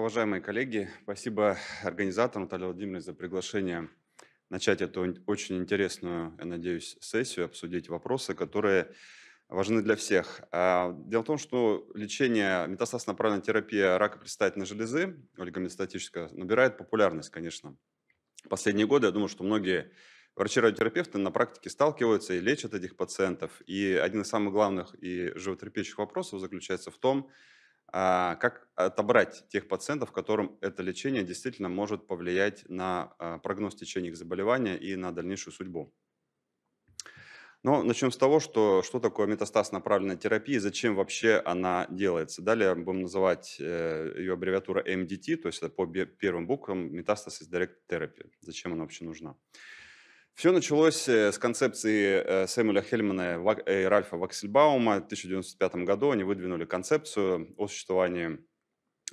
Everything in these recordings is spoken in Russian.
Уважаемые коллеги, спасибо организатору Наталье Владимировне за приглашение начать эту очень интересную, я надеюсь, сессию, обсудить вопросы, которые важны для всех. А, дело в том, что лечение, метастаз-направленная терапия рака предстательной железы, олигомедистатическая, набирает популярность, конечно. Последние годы, я думаю, что многие врачи-радиотерапевты на практике сталкиваются и лечат этих пациентов. И один из самых главных и животрепещущих вопросов заключается в том, что а, как отобрать тех пациентов, которым это лечение действительно может повлиять на а, прогноз течения их заболевания и на дальнейшую судьбу. Но начнем с того, что, что такое метастаз направленной терапии, зачем вообще она делается. Далее будем называть э, ее аббревиатура MDT, то есть это по первым буквам метастаз из Direct Therapy. Зачем она вообще нужна? Все началось э, с концепции э, Сэмюэля Хельмана и Ральфа Ваксельбаума. В 1995 году они выдвинули концепцию о существовании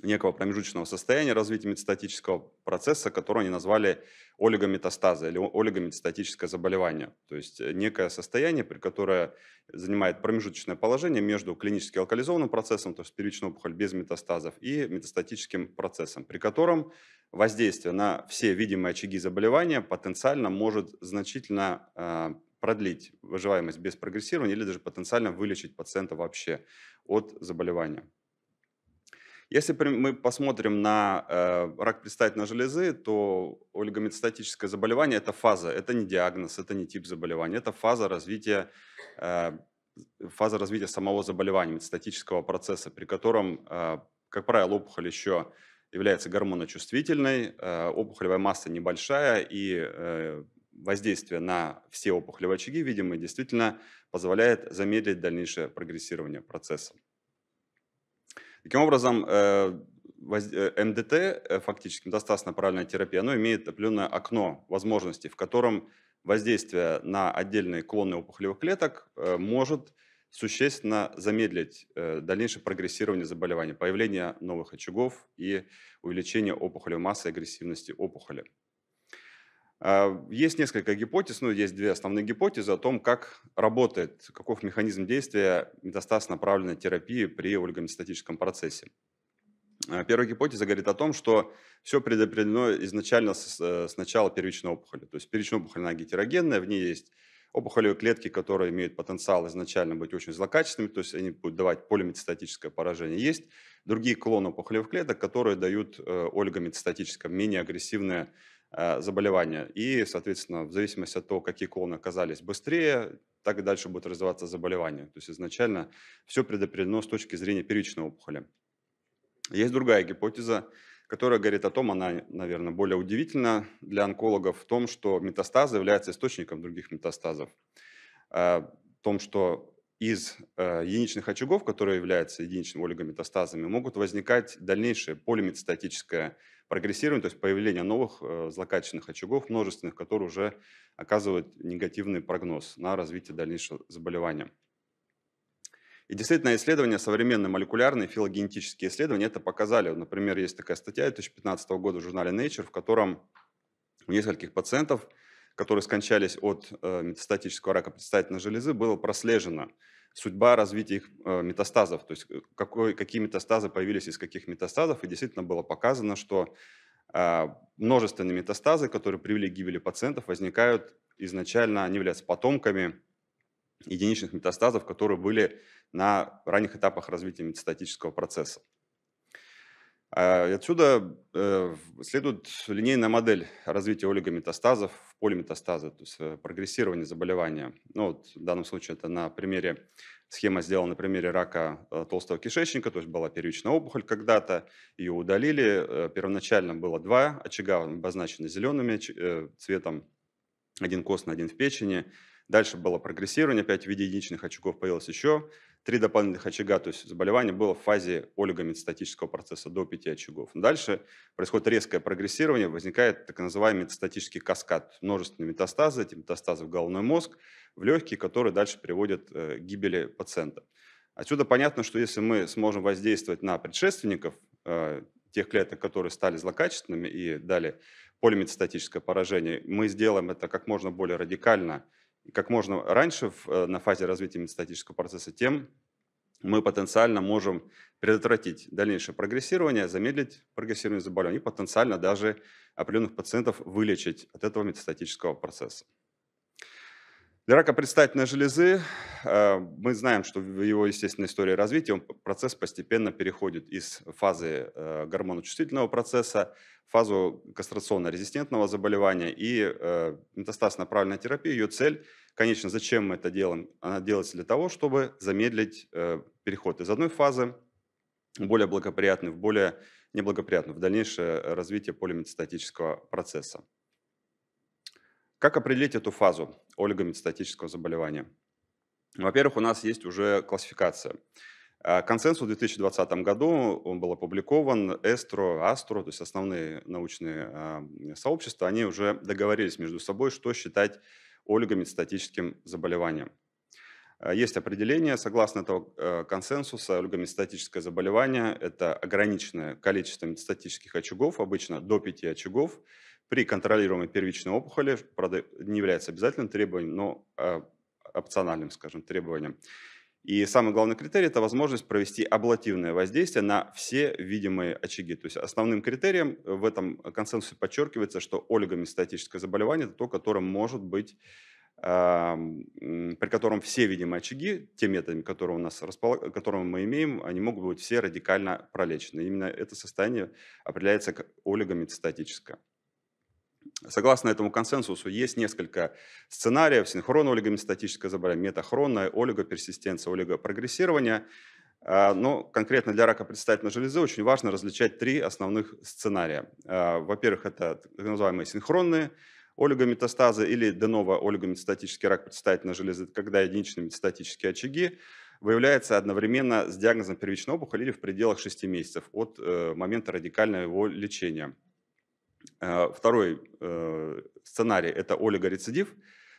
некого промежуточного состояния развития метастатического процесса, который они назвали олигометастазы или олигометастатическое заболевание. То есть э, некое состояние, при которое занимает промежуточное положение между клинически локализованным процессом, то есть первичная опухоль без метастазов, и метастатическим процессом, при котором воздействие на все видимые очаги заболевания потенциально может значительно э, продлить выживаемость без прогрессирования или даже потенциально вылечить пациента вообще от заболевания. Если мы посмотрим на э, рак предстательной железы, то олигометастатическое заболевание – это фаза, это не диагноз, это не тип заболевания, это фаза развития, э, фаза развития самого заболевания, метастатического процесса, при котором, э, как правило, опухоль еще является гормоночувствительной, э, опухолевая масса небольшая, и э, воздействие на все опухолевые очаги, видимо, действительно позволяет замедлить дальнейшее прогрессирование процесса. Таким образом, МДТ, э, э, э, фактически метастазная параллельная терапия, оно имеет определенное окно возможностей, в котором воздействие на отдельные клоны опухолевых клеток может существенно замедлить дальнейшее прогрессирование заболевания, появление новых очагов и увеличение опухолевой массы и агрессивности опухоли. А, есть несколько гипотез, ну, есть две основные гипотезы о том, как работает, каков механизм действия метастаз направленной терапии при ольгоместатическом процессе. А, первая гипотеза говорит о том, что все предопределено изначально с, э, с начала первичной опухоли. То есть первичная опухоль, она гетерогенная, в ней есть опухолевые клетки, которые имеют потенциал изначально быть очень злокачественными, то есть они будут давать полиметастатическое поражение. Есть другие клоны опухолевых клеток, которые дают э, олигометастатическое, менее агрессивное Э, заболевания. И, соответственно, в зависимости от того, какие клоны оказались быстрее, так и дальше будет развиваться заболевание. То есть изначально все предопределено с точки зрения первичной опухоли. Есть другая гипотеза, которая говорит о том, она, наверное, более удивительна для онкологов, в том, что метастазы являются источником других метастазов. Э, в том, что из э, единичных очагов, которые являются единичными олигометастазами, могут возникать дальнейшее полиметастатическое прогрессирование, то есть появление новых э, злокачественных очагов, множественных, которые уже оказывают негативный прогноз на развитие дальнейшего заболевания. И действительно, исследования, современные молекулярные филогенетические исследования это показали. Например, есть такая статья 2015 года в журнале Nature, в котором у нескольких пациентов, которые скончались от э, метастатического рака предстательной железы, было прослежено судьба развития их э, метастазов, то есть э, какой, какие метастазы появились из каких метастазов, и действительно было показано, что а, множественные метастазы, которые привели к гибели пациентов, возникают изначально, они являются потомками единичных метастазов, которые были на ранних этапах развития метастатического процесса. А, отсюда э, следует линейная модель развития олигометастазов в полиметастазы, то есть э, прогрессирование заболевания. Ну, вот в данном случае это на примере, схема сделана на примере рака э, толстого кишечника, то есть была первичная опухоль когда-то, ее удалили. Первоначально было два очага, обозначены зелеными цветом, один костный, один в печени. Дальше было прогрессирование, опять в виде единичных очагов появилось еще три дополнительных очага, то есть заболевание было в фазе олигометастатического процесса до пяти очагов. Дальше происходит резкое прогрессирование, возникает так называемый метастатический каскад, множественные метастазы, эти метастазы в головной мозг, в легкие, которые дальше приводят э, к гибели пациента. Отсюда понятно, что если мы сможем воздействовать на предшественников э, тех клеток, которые стали злокачественными и дали полиметастатическое поражение, мы сделаем это как можно более радикально – как можно раньше в, э, на фазе развития метастатического процесса, тем мы потенциально можем предотвратить дальнейшее прогрессирование, замедлить прогрессирование заболевания и потенциально даже определенных пациентов вылечить от этого метастатического процесса. Для рака предстательной железы э, мы знаем, что в его естественной истории развития процесс постепенно переходит из фазы э, гормоночувствительного процесса в фазу кастрационно-резистентного заболевания и э, метастаз направленной терапии. Ее цель, конечно, зачем мы это делаем? Она делается для того, чтобы замедлить переход из одной фазы более благоприятной в более неблагоприятную в дальнейшее развитие полиметастатического процесса. Как определить эту фазу? ольгометастатического заболевания. Во-первых, у нас есть уже классификация. А, консенсус в 2020 году, он был опубликован, Эстро, Астро, то есть основные научные а, сообщества, они уже договорились между собой, что считать олигометастатическим заболеванием. А, есть определение, согласно этого консенсуса, олигометастатическое заболевание – это ограниченное количество метастатических очагов, обычно до 5 очагов, при контролируемой первичной опухоли не является обязательным требованием, но а, опциональным, скажем, требованием. И самый главный критерий – это возможность провести аблативное воздействие на все видимые очаги. То есть основным критерием в этом консенсусе подчеркивается, что олигометастатическое заболевание – это то, которое может быть при котором все видимые очаги, те методами, которые, у нас располаг... которые мы имеем, они могут быть все радикально пролечены. Именно это состояние определяется как олигометастатическое. Согласно этому консенсусу, есть несколько сценариев. синхронная олигоместатическое заболевание, метахронная олигоперсистенция, олигопрогрессирование. А, но конкретно для рака предстательной железы очень важно различать три основных сценария. А, во-первых, это так называемые синхронные олигометастазы или деново олигометастатический рак предстательной железы, когда единичные метастатические очаги выявляются одновременно с диагнозом первичной опухоли или в пределах 6 месяцев от э, момента радикального его лечения. Э, второй э, сценарий – это олигорецидив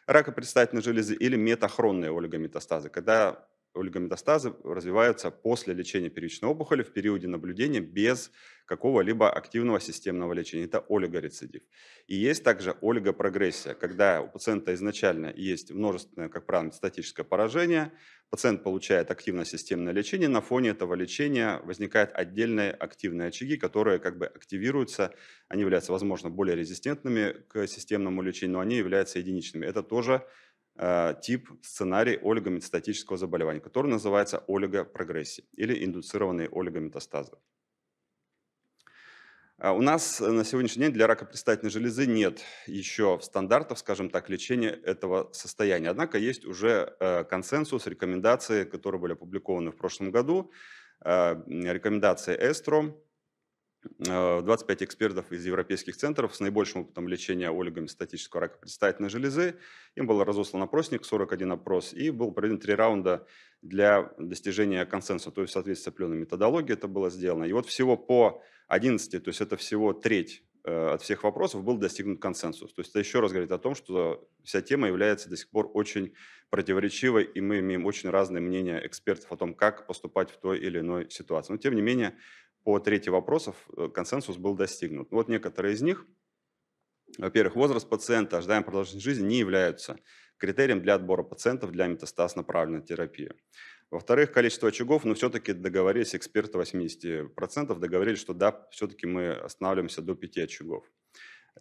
рака предстательной железы или метахронные олигометастазы, когда олигометастазы развиваются после лечения первичной опухоли в периоде наблюдения без какого-либо активного системного лечения. Это олигорецидив. И есть также олигопрогрессия, когда у пациента изначально есть множественное, как правило, статическое поражение, пациент получает активное системное лечение, на фоне этого лечения возникают отдельные активные очаги, которые как бы активируются, они являются, возможно, более резистентными к системному лечению, но они являются единичными. Это тоже Э, тип, сценарий олигометастатического заболевания, который называется олигопрогрессия или индуцированные олигометастазы. А у нас на сегодняшний день для рака предстательной железы нет еще стандартов, скажем так, лечения этого состояния. Однако есть уже э, консенсус, рекомендации, которые были опубликованы в прошлом году. Э, рекомендации Эстро, 25 э, экспертов из европейских центров с наибольшим опытом лечения олигами статического рака предстательной железы. Им был разослан опросник, 41 опрос, и был проведен три раунда для достижения консенсуса, то есть в соответствии с определенной методологией это было сделано. И вот всего по 11, то есть это всего треть э, от всех вопросов был достигнут консенсус. То есть это еще раз говорит о том, что вся тема является до сих пор очень противоречивой, и мы имеем очень разные мнения экспертов о том, как поступать в той или иной ситуации. Но тем не менее, по трети вопросов э, консенсус был достигнут. Вот некоторые из них. Во-первых, возраст пациента, ожидаемая продолжительность жизни не являются критерием для отбора пациентов для метастаз направленной терапии. Во-вторых, количество очагов, но ну, все-таки договорились, эксперты 80% договорились, что да, все-таки мы останавливаемся до 5 очагов.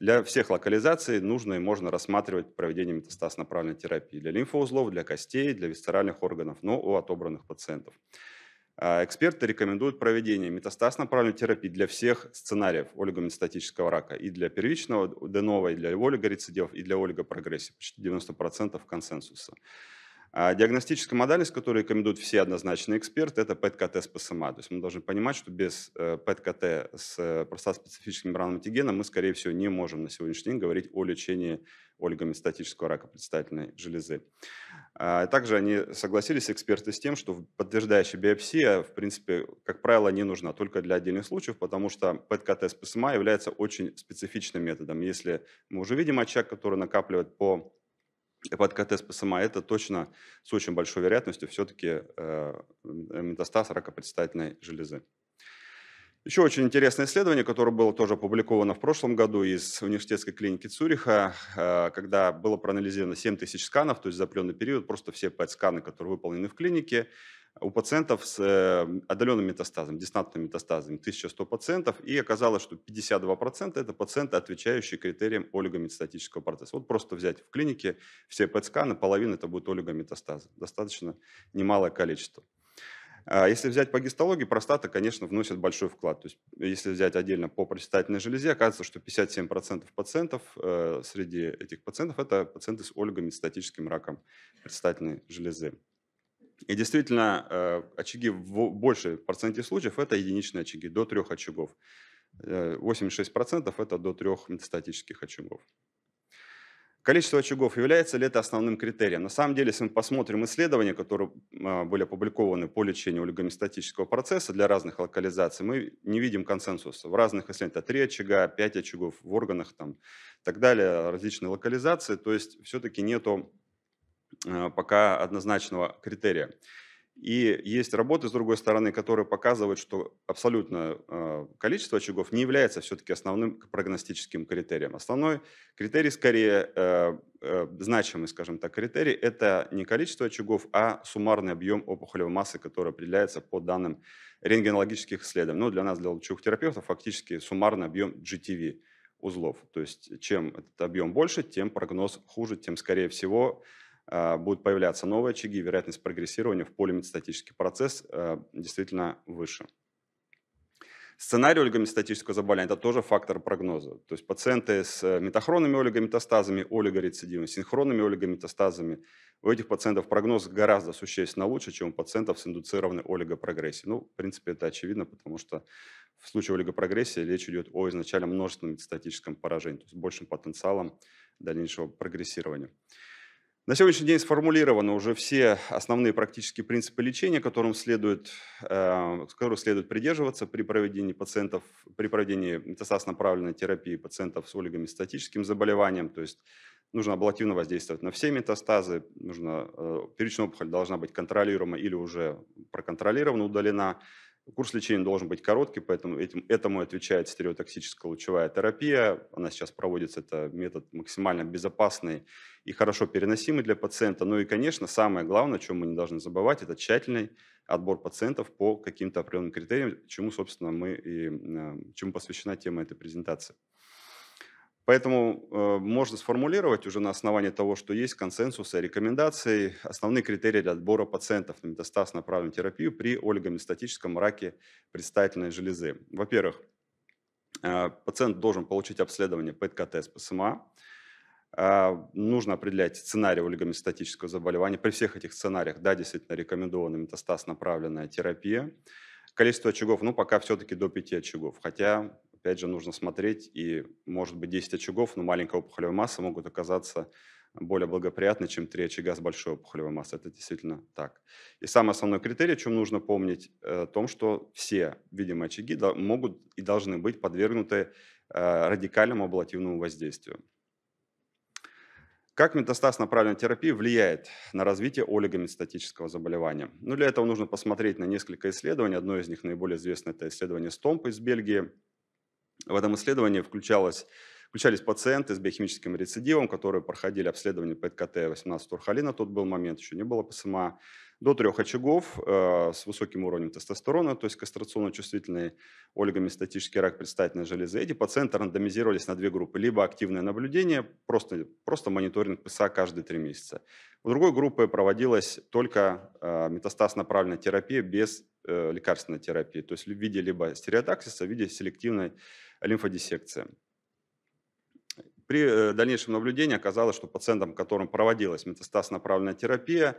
Для всех локализаций нужно и можно рассматривать проведение метастаз направленной терапии для лимфоузлов, для костей, для висцеральных органов, но у отобранных пациентов. А, эксперты рекомендуют проведение метастаз-направленной терапии для всех сценариев олигометастатического рака, и для первичного деново, и для олигорецидивов, и для олигопрогрессии, почти 90% консенсуса. А диагностическая модальность, которую рекомендуют все однозначные эксперты, это ПЭТ-КТ с ПСМА. То есть мы должны понимать, что без э, ПЭТ-КТ с э, простатоспецифическим раноматигеном мы, скорее всего, не можем на сегодняшний день говорить о лечении олигометастатического рака предстательной железы. А, также они согласились, эксперты, с тем, что подтверждающая биопсия, а, в принципе, как правило, не нужна только для отдельных случаев, потому что ПЭТ-КТ СПСМА является очень специфичным методом. Если мы уже видим очаг, который накапливает по ПЭТ-КТ СПСМА, это точно с очень большой вероятностью все-таки э, метастаз ракопредстательной железы. Еще очень интересное исследование, которое было тоже опубликовано в прошлом году из университетской клиники Цюриха, э, когда было проанализировано 7 тысяч сканов, то есть за определенный период просто все PET-сканы, которые выполнены в клинике, у пациентов с э, отдаленным метастазом, дистантным метастазом, 1100 пациентов, и оказалось, что 52% это пациенты, отвечающие критериям олигометастатического процесса. Вот просто взять в клинике все ПЭТ-сканы, половина это будет олигометастазы. Достаточно немалое количество. А, если взять по гистологии, простата, конечно, вносит большой вклад. То есть, если взять отдельно по предстательной железе, оказывается, что 57% пациентов э, среди этих пациентов – это пациенты с ольгомедстатическим раком предстательной железы. И действительно, э, очаги в большей проценте случаев – это единичные очаги, до трех очагов. 86% э, это до трех метастатических очагов. Количество очагов является ли это основным критерием? На самом деле, если мы посмотрим исследования, которые а, были опубликованы по лечению олигомистатического процесса для разных локализаций, мы не видим консенсуса. В разных исследованиях 3 очага, 5 очагов в органах там, так далее, различные локализации. То есть все-таки нету а, пока однозначного критерия. И есть работы, с другой стороны, которые показывают, что абсолютно а, количество очагов не является все-таки основным прогностическим критерием. Основной критерий, скорее э, э, значимый, скажем так, критерий, это не количество очагов, а суммарный объем опухолевой массы, который определяется по данным рентгенологических исследований. Ну, для нас, для лучевых терапевтов, фактически суммарный объем GTV узлов. То есть чем этот объем больше, тем прогноз хуже, тем, скорее всего, а, будут появляться новые очаги, вероятность прогрессирования в полиметастатический процесс а, действительно выше. Сценарий олигометастатического заболевания – это тоже фактор прогноза. То есть пациенты с э, метахронными олигометастазами, олигорецидивами, синхронными олигометастазами, у этих пациентов прогноз гораздо существенно лучше, чем у пациентов с индуцированной олигопрогрессией. Ну, в принципе, это очевидно, потому что в случае олигопрогрессии речь идет о изначально множественном метастатическом поражении, то есть большим потенциалом дальнейшего прогрессирования. На сегодняшний день сформулированы уже все основные практические принципы лечения, которым следует, э, которых следует придерживаться при проведении пациентов, при проведении метастаз-направленной терапии пациентов с олигомистатическим заболеванием. То есть нужно аблативно воздействовать на все метастазы, нужно, э, первичная опухоль должна быть контролируема или уже проконтролирована, удалена. Курс лечения должен быть короткий, поэтому этим, этому отвечает стереотоксическая лучевая терапия. Она сейчас проводится, это метод максимально безопасный и хорошо переносимый для пациента. Ну и, конечно, самое главное, о чем мы не должны забывать, это тщательный отбор пациентов по каким-то определенным критериям, чему, собственно, мы и эм, чему посвящена тема этой презентации. Поэтому э, можно сформулировать уже на основании того, что есть консенсуса и рекомендации, основные критерии для отбора пациентов на метастаз направленную терапию при олигометастатическом раке предстательной железы. Во-первых, э, пациент должен получить обследование ПЭТ-КТ с ПСМА. Э, нужно определять сценарий олигометастатического заболевания. При всех этих сценариях, да, действительно рекомендована метастаз направленная терапия. Количество очагов, ну, пока все-таки до 5 очагов. Хотя, опять же, нужно смотреть, и, может быть, 10 очагов, но маленькая опухолевая масса могут оказаться более благоприятны, чем три очага с большой опухолевой массой. Это действительно так. И самый основной критерий, о чем нужно помнить, э, о том, что все видимые очаги могут и должны быть подвергнуты э, радикальному аблативному воздействию. Как метастаз направленной терапии влияет на развитие олигометастатического заболевания? Ну, для этого нужно посмотреть на несколько исследований. Одно из них наиболее известное – это исследование Стомп из Бельгии. В этом исследовании включалось Включались пациенты с биохимическим рецидивом, которые проходили обследование по КТ-18 турхалина, тот был момент, еще не было ПСМА до трех очагов э, с высоким уровнем тестостерона, то есть кастрационно-чувствительный олигомистатический рак предстательной железы. Эти пациенты рандомизировались на две группы. Либо активное наблюдение, просто, просто мониторинг ПСА каждые три месяца. У другой группы проводилась только э, метастаз-направленная терапия без э, лекарственной терапии, то есть в виде либо стереотаксиса, в виде селективной лимфодиссекции. При э, дальнейшем наблюдении оказалось, что пациентам, которым проводилась метастаз-направленная терапия,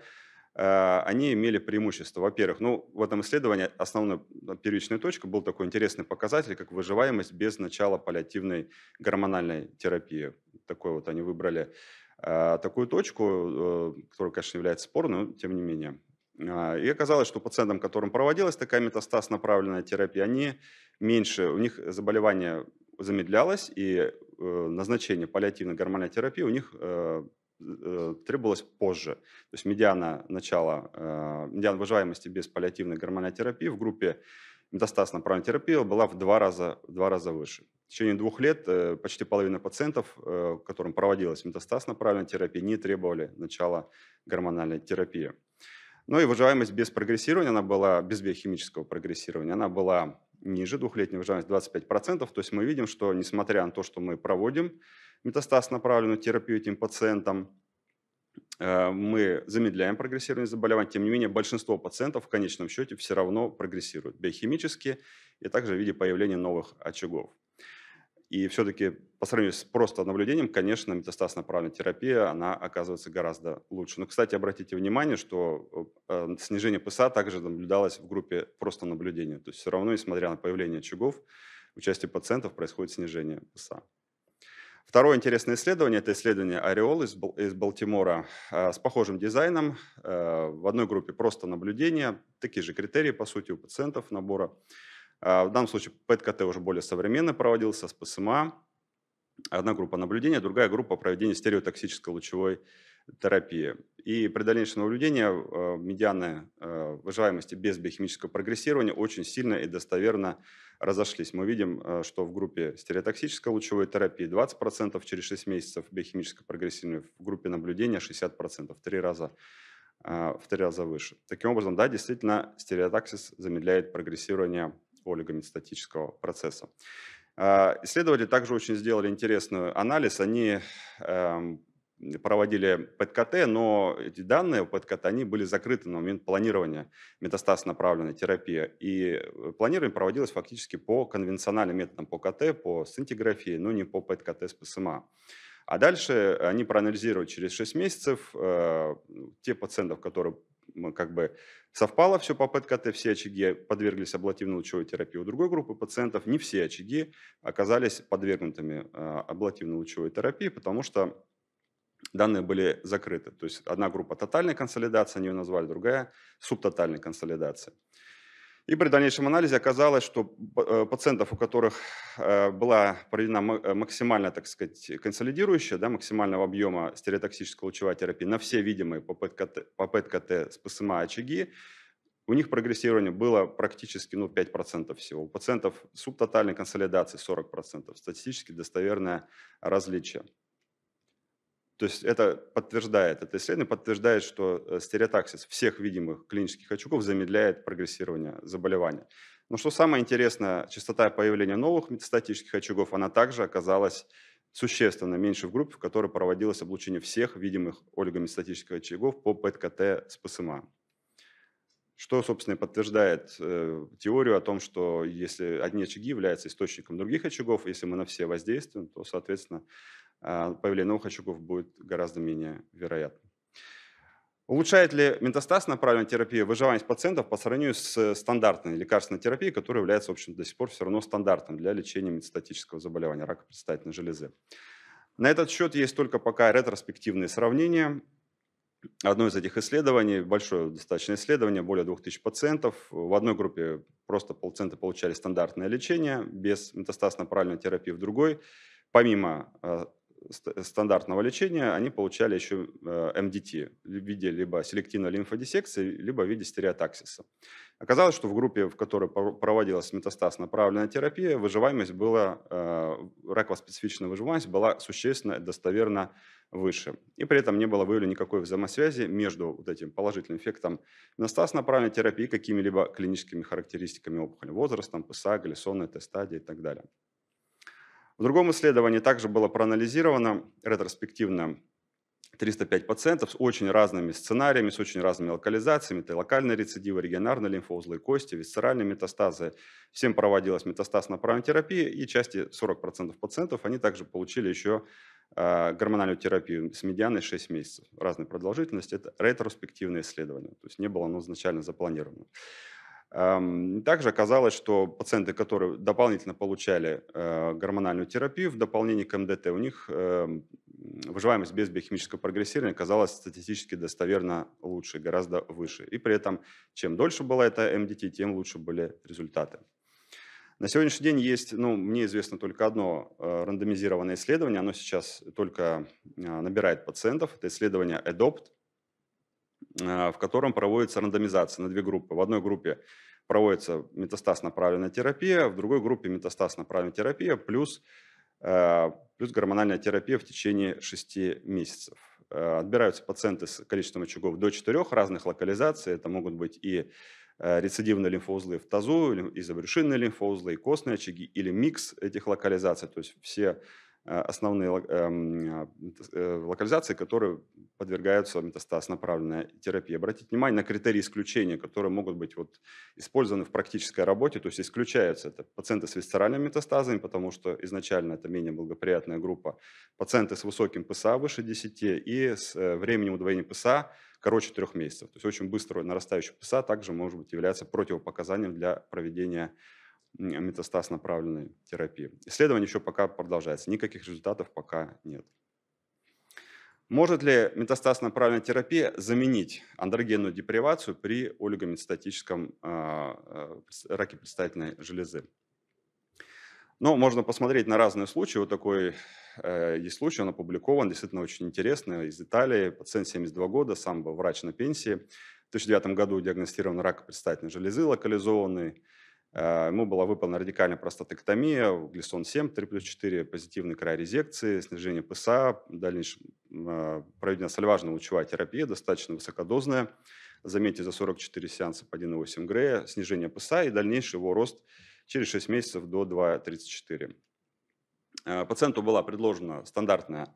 Э, они имели преимущество. Во-первых, ну, в этом исследовании основной первичной точкой был такой интересный показатель, как выживаемость без начала паллиативной гормональной терапии. Такой вот они выбрали э, такую точку, э, которая, конечно, является спорной, но тем не менее. А, и оказалось, что пациентам, которым проводилась такая метастаз направленная терапия, они меньше, у них заболевание замедлялось, и назначение паллиативной гормональной терапии у них Э, требовалось позже. То есть медиана начала, э, медиана выживаемости без паллиативной гормональной терапии в группе метастаз направленной терапии была в два раза, в два раза выше. В течение двух лет э, почти половина пациентов, которым проводилась метастаз направленной терапия, не требовали начала гормональной терапии. Ну и выживаемость без прогрессирования, она была без биохимического прогрессирования, она была ниже двухлетней рождаемости 25%. То есть мы видим, что несмотря на то, что мы проводим метастаз направленную терапию этим пациентам, э, мы замедляем прогрессирование заболевания. тем не менее большинство пациентов в конечном счете все равно прогрессируют биохимически и также в виде появления новых очагов. И все-таки по сравнению с просто наблюдением, конечно, метастаз направленная терапия, она оказывается гораздо лучше. Но, кстати, обратите внимание, что э, а, снижение ПСА также наблюдалось в группе просто наблюдения. То есть все равно, несмотря на появление очагов, у части пациентов происходит снижение ПСА. Второе интересное исследование – это исследование Ореол из, из Балтимора а, с похожим дизайном. Э, в одной группе просто наблюдение, такие же критерии, по сути, у пациентов набора. А, в данном случае ПЭТ-КТ уже более современно проводился с ПСМА. Одна группа наблюдения, другая группа проведения стереотоксической лучевой терапии. И при дальнейшем наблюдении а, медианы а, выживаемости без биохимического прогрессирования очень сильно и достоверно разошлись. Мы видим, что в группе стереотоксической лучевой терапии 20% через 6 месяцев биохимического прогрессирования в группе наблюдения 60%, в 3 раза в три раза выше. Таким образом, да, действительно, стереотаксис замедляет прогрессирование олигомедстатического процесса. А, исследователи также очень сделали интересный анализ. Они эм, проводили ПЭТ-КТ, но эти данные ПЭТ-КТ, они были закрыты на момент планирования метастаз направленной терапии. И э, планирование проводилось фактически по конвенциональным методам, по КТ, по сцинтиграфии, но не по ПЭТ-КТ с ПСМА. Эм а дальше они проанализировали через 6 месяцев э, те пациентов, которые как бы совпало все по ПЭТ-КТ, все очаги подверглись аблативно-лучевой терапии. У другой группы пациентов не все очаги оказались подвергнутыми аблативно-лучевой терапии, потому что данные были закрыты. То есть одна группа тотальной консолидации, они ее назвали, другая субтотальной консолидации. И при дальнейшем анализе оказалось, что э, пациентов, у которых э, была проведена э, максимально, так сказать, консолидирующая, да, максимального объема стереотоксическая лучевой терапии на все видимые по кт с ПСМА очаги, у них прогрессирование было практически ну, 5% всего. У пациентов субтотальной консолидации 40%. Статистически достоверное различие. То есть это подтверждает, это исследование подтверждает, что э, стереотаксис всех видимых клинических очагов замедляет прогрессирование заболевания. Но что самое интересное, частота появления новых метастатических очагов, она также оказалась существенно меньше в группе, в которой проводилось облучение всех видимых олигометастатических очагов по ПЭТ-КТ с ПСМА. Что, собственно, подтверждает э, теорию о том, что если одни очаги являются источником других очагов, если мы на все воздействуем, то, соответственно, а, появление новых очагов будет гораздо менее вероятно. Улучшает ли метастаз направленная терапия выживаемость пациентов по сравнению с стандартной лекарственной терапией, которая является, в общем, до сих пор все равно стандартом для лечения метастатического заболевания рака предстательной железы? На этот счет есть только пока ретроспективные сравнения. Одно из этих исследований, большое достаточно исследование, более 2000 пациентов. В одной группе просто пациенты получали стандартное лечение без метастаз направленной терапии, в другой, помимо а, Э, стандартного лечения, они получали еще э, МДТ в виде либо селективной лимфодисекции, либо в виде стереотаксиса. Оказалось, что в группе, в которой проводилась метастаз направленная терапия, выживаемость была, э, раковоспецифичная выживаемость была существенно достоверно выше. И при этом не было выявлено никакой взаимосвязи между вот этим положительным эффектом метастаз направленной терапии и какими-либо клиническими характеристиками опухоли, возрастом, ПСА, галлюционной Т-стадии и так далее. В другом исследовании также было проанализировано ретроспективно 305 пациентов с очень разными сценариями, с очень разными локализациями. Это локальные рецидивы, регионарные лимфоузлы кости, висцеральные метастазы. Всем проводилась метастаз направленной терапии, и части 40% пациентов, они также получили еще э, гормональную терапию с медианой 6 месяцев. разной продолжительности. Это ретроспективное исследование. То есть не было оно изначально запланировано. Также оказалось, что пациенты, которые дополнительно получали э, гормональную терапию, в дополнение к МДТ у них эм, выживаемость без биохимического прогрессирования оказалась статистически достоверно лучше, гораздо выше. И при этом, чем дольше была эта МДТ, тем лучше были результаты. На сегодняшний день есть, ну, мне известно только одно э, рандомизированное исследование, оно сейчас только э, набирает пациентов, это исследование ADOPT, а, в котором проводится рандомизация на две группы. В одной группе проводится метастаз-направленная терапия, в другой группе метастаз-направленная терапия плюс, а, плюс гормональная терапия в течение 6 месяцев. А, отбираются пациенты с количеством очагов до 4 разных локализаций. Это могут быть и рецидивные лимфоузлы в тазу, изобрюшинные лимфоузлы, и костные очаги, или микс этих локализаций. То есть все Э, основные эм, а, э, локализации, которые подвергаются метастаз направленной терапии. Обратите внимание на критерии исключения, которые могут быть вот использованы в практической работе, то есть исключаются это пациенты с висцеральными метастазами, потому что изначально это менее благоприятная группа, пациенты с высоким ПСА выше 10 и с э, временем удвоения ПСА короче трех месяцев. То есть очень быстро нарастающий ПСА также может быть являться противопоказанием для проведения метастаз направленной терапии. Исследование еще пока продолжается, никаких результатов пока нет. Может ли метастаз направленная терапия заменить андрогенную депривацию при олигометастатическом а, а, раке предстательной железы? Но ну, можно посмотреть на разные случаи. Вот такой э, есть случай, он опубликован, действительно очень интересный, из Италии. Пациент 72 года, сам был врач на пенсии. В 2009 году диагностирован рак предстательной железы локализованный. Э, ему была выполнена радикальная простатоктомия, глисон-7, 3 плюс 4, позитивный край резекции, снижение ПСА, в дальнейшем э, проведена сальважно-лучевая терапия, достаточно высокодозная, заметьте, за 44 сеанса по 1,8 Грея, снижение ПСА и дальнейший его рост через 6 месяцев до 2,34. Э, пациенту была предложена стандартная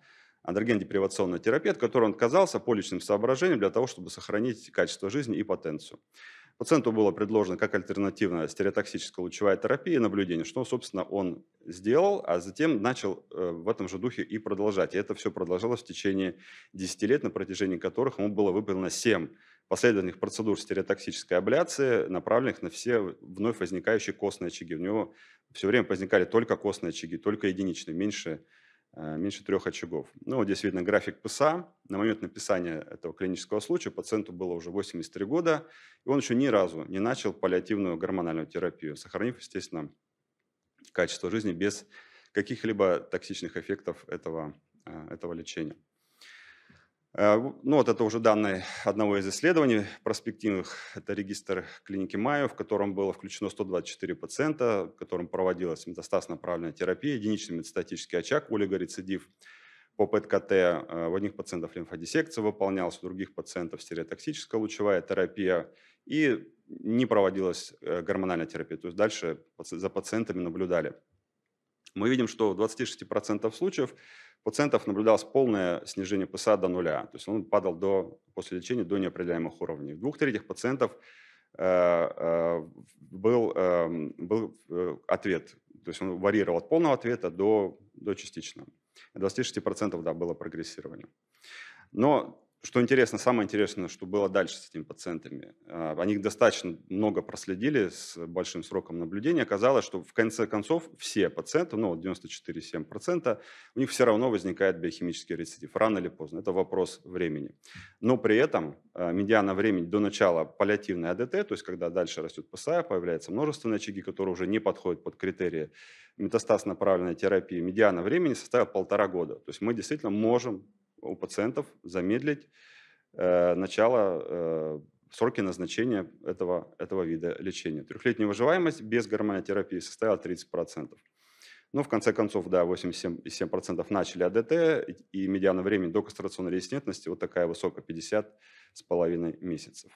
андрогендепривационная терапия, от которой он отказался по личным соображениям для того, чтобы сохранить качество жизни и потенцию. Пациенту было предложено как альтернативная стереотоксическая лучевая терапия и наблюдение, что, собственно, он сделал, а затем начал э, в этом же духе и продолжать. И это все продолжалось в течение 10 лет, на протяжении которых ему было выполнено 7 последовательных процедур стереотоксической абляции, направленных на все вновь возникающие костные очаги. У него все время возникали только костные очаги, только единичные, меньше Э, меньше трех очагов. Ну, вот здесь видно график ПСА. На момент написания этого клинического случая пациенту было уже 83 года, и он еще ни разу не начал паллиативную гормональную терапию, сохранив, естественно, качество жизни без каких-либо токсичных эффектов этого, э, этого лечения. Э, ну вот это уже данные одного из исследований проспективных. Это регистр клиники Майо, в котором было включено 124 пациента, в котором проводилась метастаз-направленная терапия, единичный метастатический очаг, олигорецидив по ПЭТ-КТ. У э, одних пациентов лимфодиссекция выполнялась, у других пациентов стереотоксическая лучевая терапия. И не проводилась э, гормональная терапия. То есть дальше за пациентами наблюдали. Мы видим, что в 26% случаев пациентов наблюдалось полное снижение ПСА до нуля. То есть он падал до, после лечения до неопределяемых уровней. В двух третьих пациентов э, э, был, эм, был э, ответ. То есть он варьировал от полного ответа до, до частичного. 26% да, было прогрессирование. Но что интересно, самое интересное, что было дальше с этими пациентами. А, они их достаточно много проследили с большим сроком наблюдения. Оказалось, что в конце концов все пациенты, ну 94,7%, у них все равно возникает биохимический рецидив, рано или поздно. Это вопрос времени. Но при этом а, медиана времени до начала паллиативной АДТ, то есть когда дальше растет ПСА, появляются множественные очаги, которые уже не подходят под критерии метастаз направленной терапии, медиана времени составила полтора года. То есть мы действительно можем у пациентов, замедлить э, начало э, сроки назначения этого, этого вида лечения. Трехлетняя выживаемость без гормонотерапии составила 30%. Но ну, в конце концов, да, 87% начали АДТ, и медиана времени до кастрационной резистентности вот такая высокая, 50 с половиной месяцев.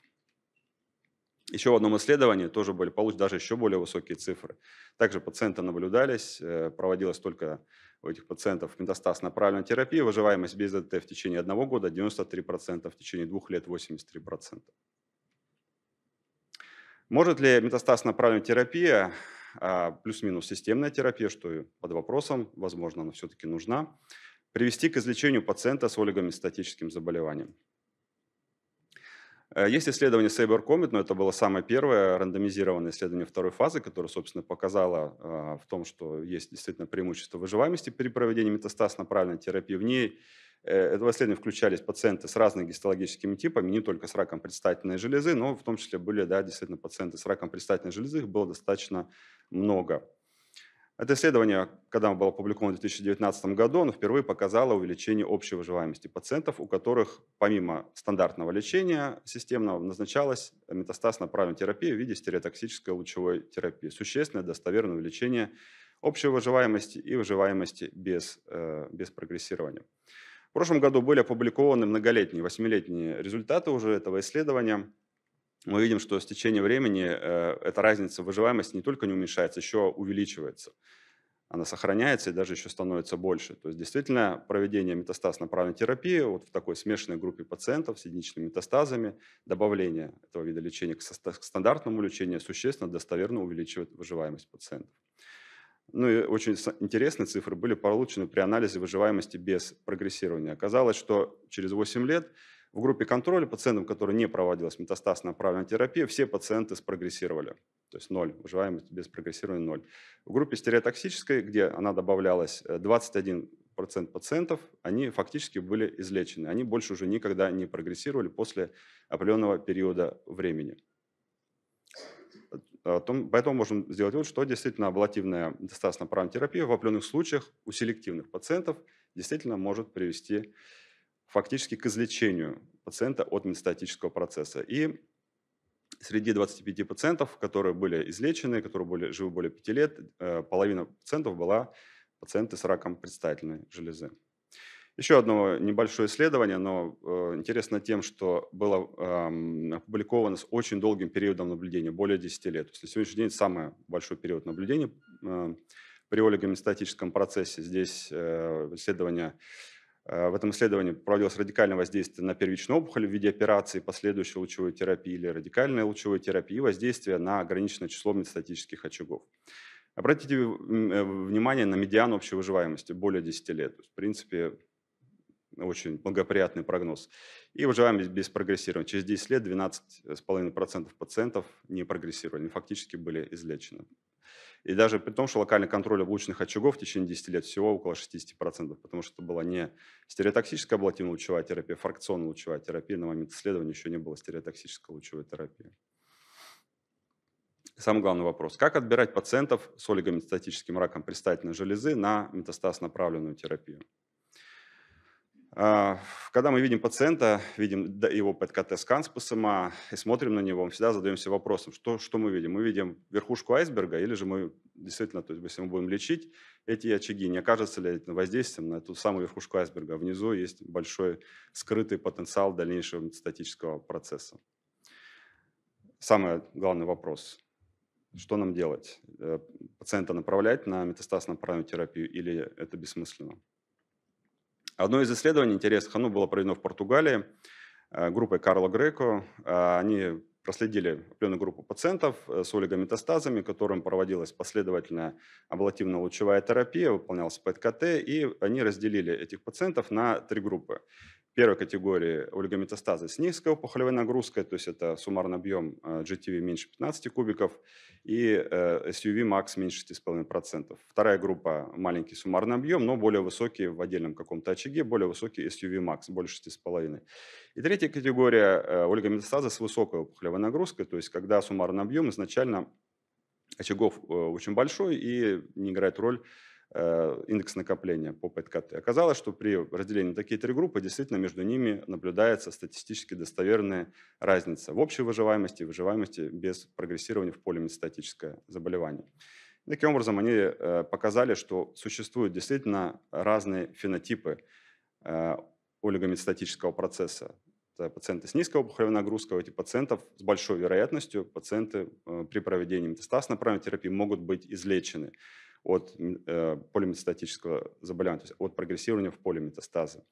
Еще в одном исследовании тоже были получены даже еще более высокие цифры. Также пациенты наблюдались, э, проводилось только у этих пациентов метастаз направлена терапия, выживаемость без ДТ в течение одного года 93%, в течение двух лет 83%. Может ли метастаз направленная терапия, а, плюс-минус системная терапия, что под вопросом, возможно, она все-таки нужна, привести к излечению пациента с олигомистатическим заболеванием? Э, есть исследование SaberComet, но это было самое первое рандомизированное исследование второй фазы, которое, собственно, показало а, в том, что есть действительно преимущество выживаемости при проведении метастаз направленной терапии. В ней э, этого исследования включались пациенты с разными гистологическими типами, не только с раком предстательной железы, но в том числе были, да, действительно, пациенты с раком предстательной железы, их было достаточно много. Это исследование, когда оно было опубликовано в 2019 году, оно впервые показало увеличение общей выживаемости пациентов, у которых помимо стандартного лечения системного назначалась метастаз направленной терапии в виде стереотоксической лучевой терапии. Существенное достоверное увеличение общей выживаемости и выживаемости без, э, без прогрессирования. В прошлом году были опубликованы многолетние, восьмилетние результаты уже этого исследования – мы видим, что с течением времени э, эта разница выживаемости не только не уменьшается, еще увеличивается. Она сохраняется и даже еще становится больше. То есть действительно проведение метастаз направленной терапии вот в такой смешанной группе пациентов с единичными метастазами, добавление этого вида лечения к, стандартному лечению существенно достоверно увеличивает выживаемость пациентов. Ну и очень интересные цифры были получены при анализе выживаемости без прогрессирования. Оказалось, что через 8 лет в группе контроля пациентам, которые не проводилась метастаз направленная терапия, все пациенты спрогрессировали. То есть ноль, выживаемость без прогрессирования ноль. В группе стереотоксической, где она добавлялась, 21% э, пациентов, они фактически были излечены. Они больше уже никогда не прогрессировали после определенного периода времени. Э, поэтому можем сделать вывод, что действительно аблативная достаточно терапия в определенных случаях у селективных пациентов действительно может привести к фактически к излечению пациента от метастатического процесса. И среди 25 пациентов, которые были излечены, которые были живы более 5 лет, э, половина пациентов была пациенты с раком предстательной железы. Еще одно небольшое исследование, но э, интересно тем, что было эм, опубликовано с очень долгим периодом наблюдения, более 10 лет. То есть на сегодняшний день самый большой период наблюдения эм, при олигометастатическом процессе. Здесь э, исследование Э, в этом исследовании проводилось радикальное воздействие на первичную опухоль в виде операции, последующей лучевой терапии или радикальной лучевой терапии, воздействие на ограниченное число метастатических очагов. Обратите э, внимание на медиану общей выживаемости более 10 лет. В принципе, очень благоприятный прогноз. И выживаемость без прогрессирования. Через 10 лет 12,5% пациентов не прогрессировали, фактически были излечены. И даже при том, что локальный контроль облучных очагов в течение 10 лет всего около 60%, потому что это была не стереотоксическая аблативная лучевая терапия, а фракционная лучевая терапия. На момент исследования еще не было стереотоксической лучевой терапии. Самый главный вопрос. Как отбирать пациентов с олигометастатическим раком предстательной железы на метастаз направленную терапию? А, когда мы видим пациента, видим его ПЭТ-КТ-скан с ПСМА и смотрим на него, мы всегда задаемся вопросом, что, что мы видим? Мы видим верхушку айсберга или же мы действительно, то есть если мы будем лечить эти очаги, не окажется ли это воздействием на эту самую верхушку айсберга? А внизу есть большой скрытый потенциал дальнейшего метастатического процесса. Самый главный вопрос. Что нам делать? Э, пациента направлять на метастаз направленную терапию или это бессмысленно? Одно из исследований интересных, оно было проведено в Португалии э, группой Карла Греко. Э, они проследили определенную группу пациентов э, с олигометастазами, которым проводилась последовательная аблативно-лучевая терапия, выполнялся ПЭТ-КТ, и они разделили этих пациентов на три группы первой категории олигометастазы с низкой опухолевой нагрузкой, то есть это суммарный объем GTV э, меньше 15 кубиков и SUV э, max меньше 6,5%. Вторая группа – маленький суммарный объем, но более высокий в отдельном каком-то очаге, более высокий SUV max, больше 6,5%. И третья категория э, – олигометастазы с высокой опухолевой нагрузкой, то есть когда суммарный объем изначально очагов очень большой и не играет роль Э, индекс накопления по пэт Оказалось, что при разделении на такие три группы действительно между ними наблюдается статистически достоверная разница в общей выживаемости и выживаемости без прогрессирования в полимедистатическое заболевание. таким образом, они э, показали, что существуют действительно разные фенотипы э, олигометастатического процесса. Это пациенты с низкой опухолевой нагрузкой, у этих пациентов с большой вероятностью пациенты при проведении метастаз направленной терапии могут быть излечены от э, полиметастатического заболевания, то есть от прогрессирования в полиметастазы.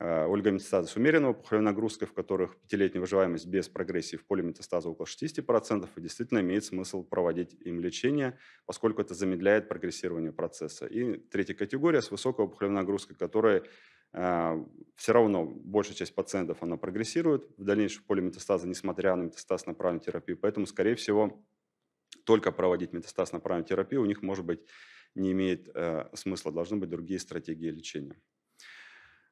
Э, Ольгометастазы с умеренного пуховой нагрузкой, в которых пятилетняя выживаемость без прогрессии в полиметастазы около 60%, и действительно имеет смысл проводить им лечение, поскольку это замедляет прогрессирование процесса. И третья категория с высокой пуховой нагрузкой, которая э, все равно большая часть пациентов она прогрессирует в дальнейшем в полиметастазы, несмотря на метастаз направленную терапию. Поэтому, скорее всего, только проводить метастаз направленную терапию, у них, может быть, не имеет э, смысла. Должны быть другие стратегии лечения.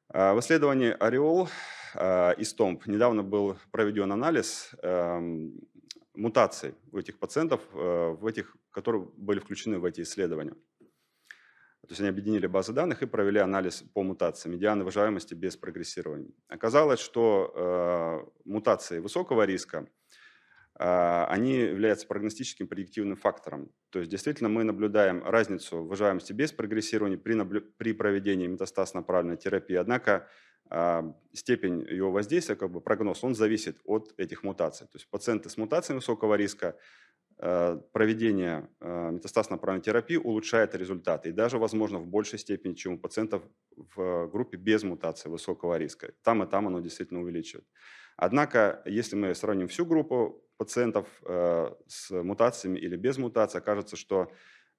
А, в исследовании Ореол а, и Стомп недавно был проведен анализ эм, мутаций у этих пациентов, э, в этих, которые были включены в эти исследования. То есть они объединили базы данных и провели анализ по мутациям, медианы выживаемости без прогрессирования. Оказалось, что э, мутации высокого риска – а, они являются прогностическим предиктивным фактором. То есть действительно мы наблюдаем разницу в выживаемости без прогрессирования при, наблю... при проведении метастаз направленной терапии. Однако а, степень его воздействия, как бы прогноз, он зависит от этих мутаций. То есть пациенты с мутациями высокого риска а, проведение метастаз направленной терапии улучшает результаты и даже, возможно, в большей степени, чем у пациентов в группе без мутации высокого риска. Там и там оно действительно увеличивает. Однако, если мы сравним всю группу пациентов э, с мутациями или без мутаций окажется, что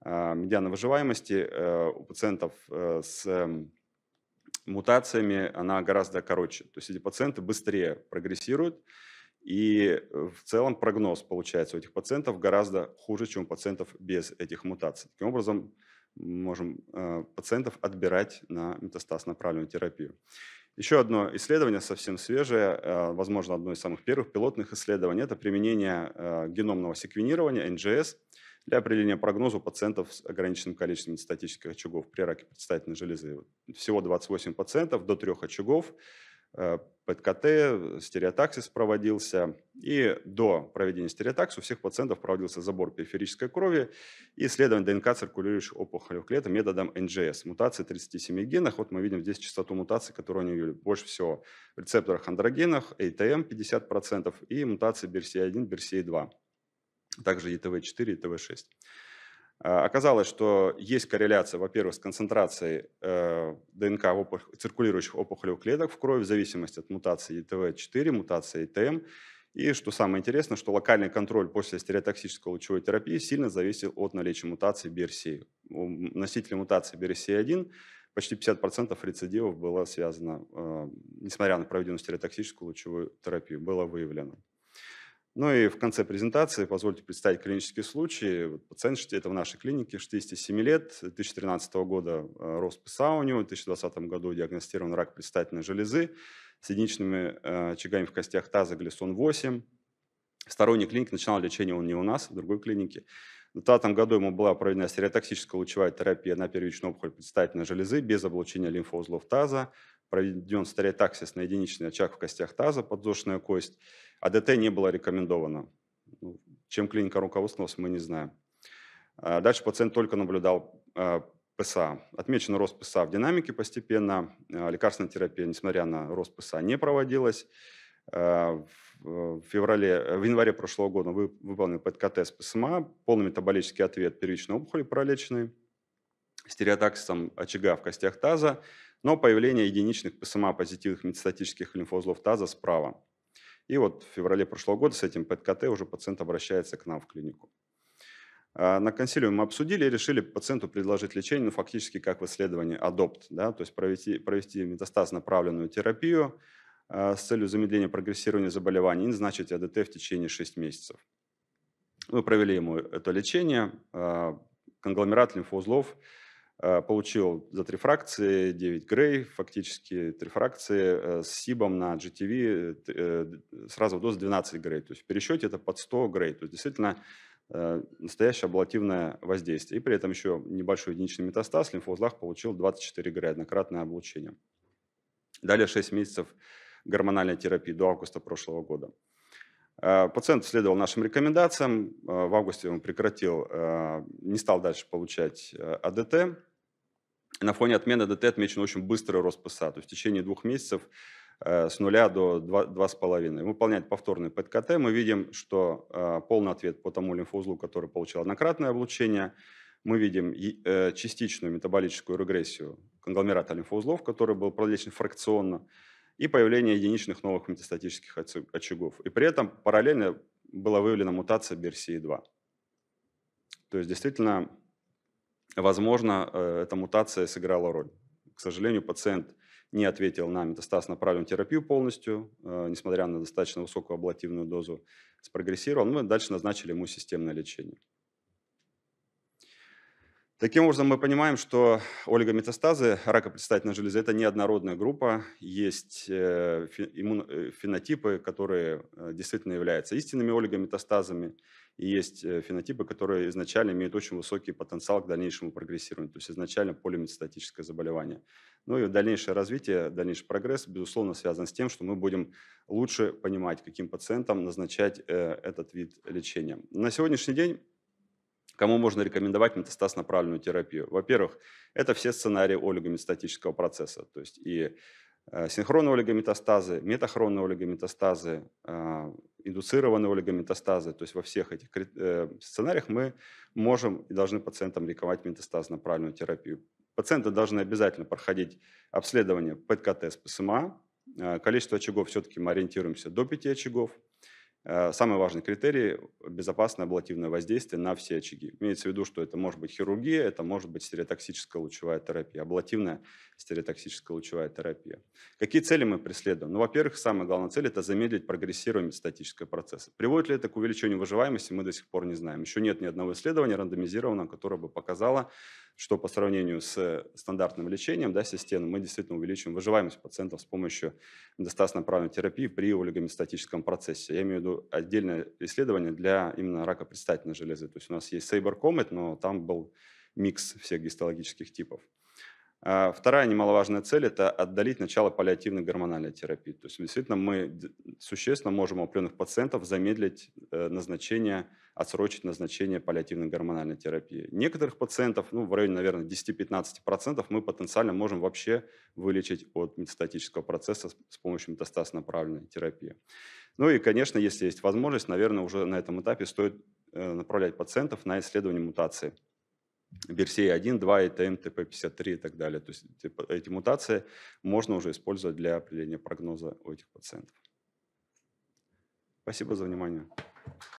э, медиана выживаемости э, у пациентов с эм, мутациями она гораздо короче. То есть эти пациенты быстрее прогрессируют, и в целом прогноз получается у этих пациентов гораздо хуже, чем у пациентов без этих мутаций. Таким образом, можем пациентов отбирать на метастаз направленную терапию. Еще одно исследование совсем свежее, э, возможно, одно из самых первых пилотных исследований, это применение э, геномного секвенирования, (NGS) для определения прогноза у пациентов с ограниченным количеством статических очагов при раке предстательной железы. Всего 28 пациентов до трех очагов Э, ПЭТ-КТ, э, стереотаксис проводился. И до проведения стереотакса у всех пациентов проводился забор периферической крови и исследование ДНК циркулирующих опухолевых клеток методом НГС. Мутации 37 генах. Вот мы видим здесь частоту мутаций, которые они увидели. Больше всего в рецепторах андрогенах, ATM а 50% и мутации BRCA1, BRCA2. Также ЕТВ-4 и ТВ-6. А, оказалось, что есть корреляция, во-первых, с концентрацией э, ДНК в опух... циркулирующих опухолевых клеток в крови в зависимости от мутации тв 4 мутации ТМ. И что самое интересное, что локальный контроль после стереотоксической лучевой терапии сильно зависел от наличия мутации BRCA. У носителей мутации BRCA1 почти 50% рецидивов было связано, э, несмотря на проведенную стереотоксическую лучевую терапию, было выявлено. Ну и в конце презентации позвольте представить клинический случай. Вот пациент это в нашей клинике, 67 лет, 2013 года э, рост ПСА у него, в 2020 году диагностирован рак предстательной железы с единичными э, чагами в костях таза глисон-8. В сторонней клинике начинал лечение он не у нас, а в другой клинике. В 2020 году ему была проведена стереотоксическая лучевая терапия на первичную опухоль предстательной железы без облучения лимфоузлов таза проведен стереотаксис на единичный очаг в костях таза, подвздошная кость. АДТ не было рекомендовано. Ну, чем клиника руководствовалась, мы не знаем. А дальше пациент только наблюдал а, ПСА. Отмечен рост ПСА в динамике постепенно. А, лекарственная терапия, несмотря на рост ПСА, не проводилась. В, феврале, в январе прошлого года выполнен пэт с ПСМА, полный метаболический ответ первичной опухоли пролеченной, стереотаксисом очага в костях таза, но появление единичных ПСМА-позитивных метастатических лимфоузлов таза справа. И вот в феврале прошлого года с этим ПЭТ-КТ уже пациент обращается к нам в клинику. А, на консилиуме мы обсудили и решили пациенту предложить лечение, ну, фактически как в исследовании АДОПТ, да, то есть провести, провести метастаз-направленную терапию э, с целью замедления прогрессирования заболевания и назначить АДТ в течение 6 месяцев. Мы провели ему это лечение, э, конгломерат лимфоузлов – Э, получил за три фракции 9 грей, фактически три фракции э, с СИБом на GTV э, сразу в доз 12 грей. То есть в пересчете это под 100 грей. То есть действительно настоящее аблативное воздействие. И при этом еще небольшой единичный метастаз лимфоузлах получил 24 грей, однократное облучение. Далее 6 месяцев гормональной терапии до августа прошлого года. Э, пациент следовал нашим рекомендациям. Э, в августе он прекратил, э, не стал дальше получать АДТ. На фоне отмены АДТ отмечен очень быстрый рост ПСА. То есть в течение двух месяцев с нуля до два с половиной. Выполнять повторный ПЭТ-КТ мы видим, что полный ответ по тому лимфоузлу, который получил однократное облучение. Мы видим частичную метаболическую регрессию конгломерата лимфоузлов, который был пролечен фракционно и появление единичных новых метастатических очагов. И при этом параллельно была выявлена мутация BRCA2. То есть действительно, возможно, э, эта мутация сыграла роль. К сожалению, пациент не ответил на метастаз направленную терапию полностью, э, несмотря на достаточно высокую аблативную дозу, спрогрессировал. Мы ну дальше назначили ему системное лечение. Таким образом, мы понимаем, что олигометастазы рака предстательной железы – это неоднородная группа. Есть э, э, фенотипы, которые э, действительно являются истинными олигометастазами, и есть фенотипы, которые изначально имеют очень высокий потенциал к дальнейшему прогрессированию, то есть изначально полиметастатическое заболевание. Ну и дальнейшее развитие, дальнейший прогресс, безусловно, связан с тем, что мы будем лучше понимать, каким пациентам назначать этот вид лечения. На сегодняшний день Кому можно рекомендовать метастаз-направленную терапию? Во-первых, это все сценарии олигометастатического процесса, то есть и э, синхронные олигометастазы, метахронные олигометастазы, э, индуцированные олигометастазы. То есть во всех этих э, сценариях мы можем и должны пациентам рекомендовать метастазно-правильную терапию. Пациенты должны обязательно проходить обследование ПЭТ-КТ с ПСМА. Количество очагов все-таки мы ориентируемся до 5 очагов. Э, самый важный критерий – безопасное аблативное воздействие на все очаги. Имеется в виду, что это может быть хирургия, это может быть стереотоксическая лучевая терапия. Аблативное стереотоксическая лучевая терапия. Какие цели мы преследуем? Ну, во-первых, самая главная цель – это замедлить прогрессируемость статического процесса. Приводит ли это к увеличению выживаемости, мы до сих пор не знаем. Еще нет ни одного исследования рандомизированного, которое бы показало, что по сравнению с стандартным лечением, да, системным, мы действительно увеличим выживаемость пациентов с помощью достаточно правильной терапии при олигомистатическом процессе. Я имею в виду отдельное исследование для именно рака предстательной железы. То есть у нас есть Saber но там был микс всех гистологических типов. А вторая немаловажная цель – это отдалить начало паллиативной гормональной терапии. То есть действительно мы существенно можем у определенных пациентов замедлить э, назначение, отсрочить назначение паллиативной гормональной терапии. Некоторых пациентов, ну, в районе, наверное, 10-15% мы потенциально можем вообще вылечить от метастатического процесса с помощью метастаз направленной терапии. Ну и, конечно, если есть возможность, наверное, уже на этом этапе стоит э, направлять пациентов на исследование мутации – версии 1, 2, ETM, TP53 и так далее. То есть типа, эти мутации можно уже использовать для определения прогноза у этих пациентов. Спасибо за внимание.